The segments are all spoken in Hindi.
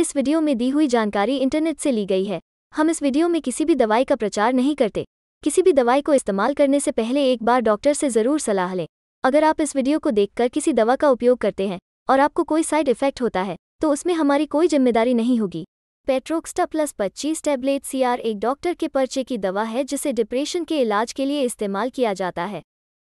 इस वीडियो में दी हुई जानकारी इंटरनेट से ली गई है हम इस वीडियो में किसी भी दवाई का प्रचार नहीं करते किसी भी दवाई को इस्तेमाल करने से पहले एक बार डॉक्टर से ज़रूर सलाह लें अगर आप इस वीडियो को देखकर किसी दवा का उपयोग करते हैं और आपको कोई साइड इफेक्ट होता है तो उसमें हमारी कोई जिम्मेदारी नहीं होगी पेट्रोक्स्टा प्लस पच्चीस टैबलेट सी एक डॉक्टर के पर्चे की दवा है जिसे डिप्रेशन के इलाज के लिए इस्तेमाल किया जाता है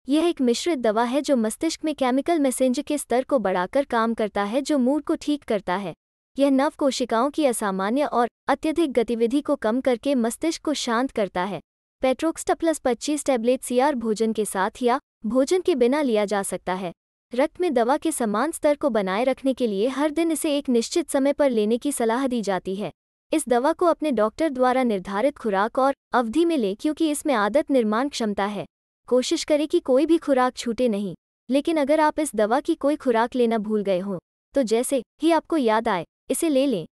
यह एक मिश्रित दवा है जो मस्तिष्क में केमिकल मैसेंजर के स्तर को बढ़ाकर काम करता है जो मूड को ठीक करता है यह नव कोशिकाओं की असामान्य और अत्यधिक गतिविधि को कम करके मस्तिष्क को शांत करता है पेट्रोक्स्टा प्लस पच्चीस टैबलेट सीआर भोजन के साथ या भोजन के बिना लिया जा सकता है रक्त में दवा के समान स्तर को बनाए रखने के लिए हर दिन इसे एक निश्चित समय पर लेने की सलाह दी जाती है इस दवा को अपने डॉक्टर द्वारा निर्धारित खुराक और अवधि में लें क्योंकि इसमें आदत निर्माण क्षमता है कोशिश करें कि कोई भी खुराक छूटे नहीं लेकिन अगर आप इस दवा की कोई खुराक लेना भूल गए हों तो जैसे ही आपको याद आए इसे ले लें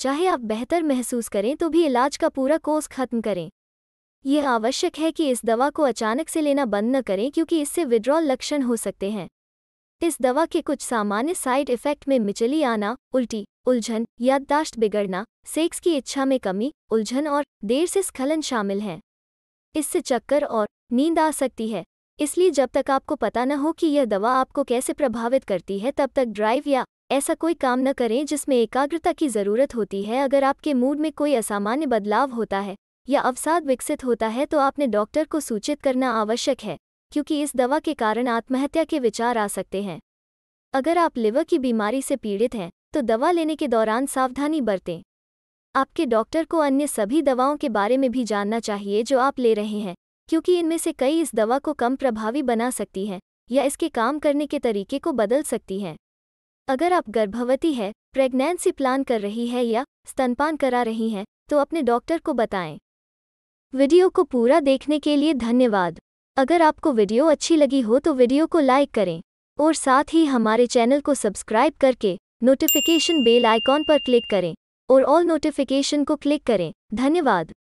चाहे आप बेहतर महसूस करें तो भी इलाज का पूरा कोर्स खत्म करें यह आवश्यक है कि इस दवा को अचानक से लेना बंद न करें क्योंकि इससे विड्रॉल लक्षण हो सकते हैं इस दवा के कुछ सामान्य साइड इफ़ेक्ट में मिचली आना उल्टी उलझन याददाश्त बिगड़ना सेक्स की इच्छा में कमी उलझन और देर से स्खलन शामिल हैं इससे चक्कर और नींद आ सकती है इसलिए जब तक आपको पता न हो कि यह दवा आपको कैसे प्रभावित करती है तब तक ड्राइव या ऐसा कोई काम न करें जिसमें एकाग्रता की जरूरत होती है अगर आपके मूड में कोई असामान्य बदलाव होता है या अवसाद विकसित होता है तो आपने डॉक्टर को सूचित करना आवश्यक है क्योंकि इस दवा के कारण आत्महत्या के विचार आ सकते हैं अगर आप लिवर की बीमारी से पीड़ित हैं तो दवा लेने के दौरान सावधानी बरतें आपके डॉक्टर को अन्य सभी दवाओं के बारे में भी जानना चाहिए जो आप ले रहे हैं क्योंकि इनमें से कई इस दवा को कम प्रभावी बना सकती हैं या इसके काम करने के तरीके को बदल सकती हैं अगर आप गर्भवती है प्रेग्नेंसी प्लान कर रही है या स्तनपान करा रही हैं तो अपने डॉक्टर को बताएं वीडियो को पूरा देखने के लिए धन्यवाद अगर आपको वीडियो अच्छी लगी हो तो वीडियो को लाइक करें और साथ ही हमारे चैनल को सब्सक्राइब करके नोटिफिकेशन बेल आइकॉन पर क्लिक करें और ऑल नोटिफिकेशन को क्लिक करें धन्यवाद